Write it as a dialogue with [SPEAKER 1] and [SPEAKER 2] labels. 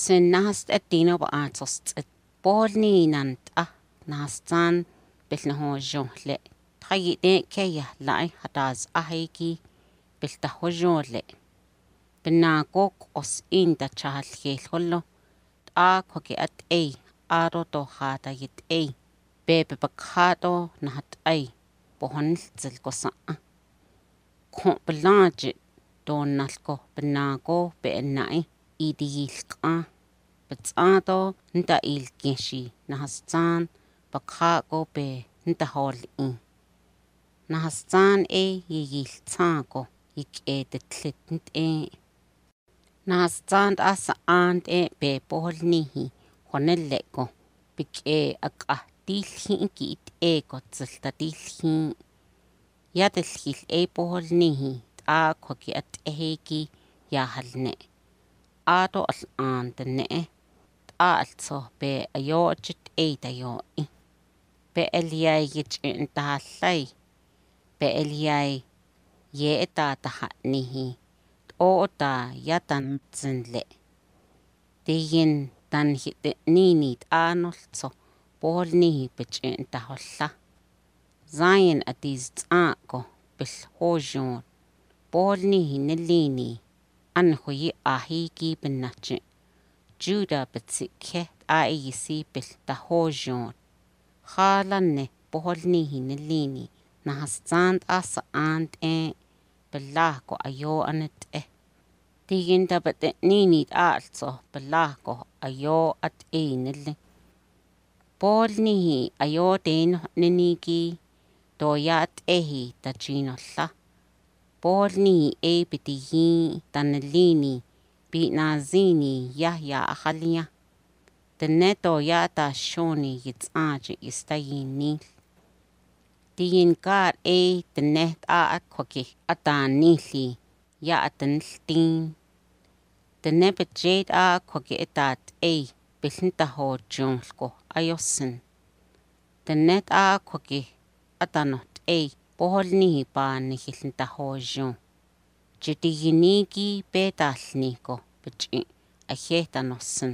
[SPEAKER 1] сеннаст аттинова аатсерст полниинант а наастаан пилнахуужжурле таги те кея лай хатаас ахики пилтахуужжурле пинаакок ос инта чаалхиилхолло аакоки ат эй аарото хаатагит эй бэбэ бакхато нахат эй похонлцэлкоса ко блаажи тонналко пинаакоо пеннаи идигилкъа бцаадо нта илкинши нахасцаан бакхаагопе нта хоолъи нахасцаан э игилцааго икээдэтлэтэнд э нахасцаанд аса аанд э пе поолнихи хонэллэко пикээ акъа дииллхин киит э гоцлта дииллхин ядэлхил э поолнихи аа коки ат эхеки яахалнэ ato'l an tine'e t'a'altso pe ayu'uchi t'eytayu'i pe'el yay kich'intajallay pe'el yay ye'ta taja'niji t'o'ota yatanhtzinle' tiyin tanji'ti'nini t'anoltso polniji pich'intajolha sayin atistsa'anko pilju'u yun polniji nilini an juyi ahigi benachi juda betsike aigisi bil tahojon khalanne poholni hinelini nahastant asaant e belahko ayo anet e digin tabate ninit aalso belahko ayo at einelle poolnihi ayo teino neniki toyaat ehi tachinolla poolnihi ei pitihi tanelini بنازيني يحيى أخليا تنتو ياتا شوني يتسانج يستيني تين كار اي تنهت آكوكي أتانيلي يا أتنلتين تنبت جيد آكوكي إتات اي بلنتا هو جونلكو أيوسن تنت آكوكي أتانوت اي بوهل نيبان نخلنتا هو جون читигиники петаалнико пичи ахеэтанерсэн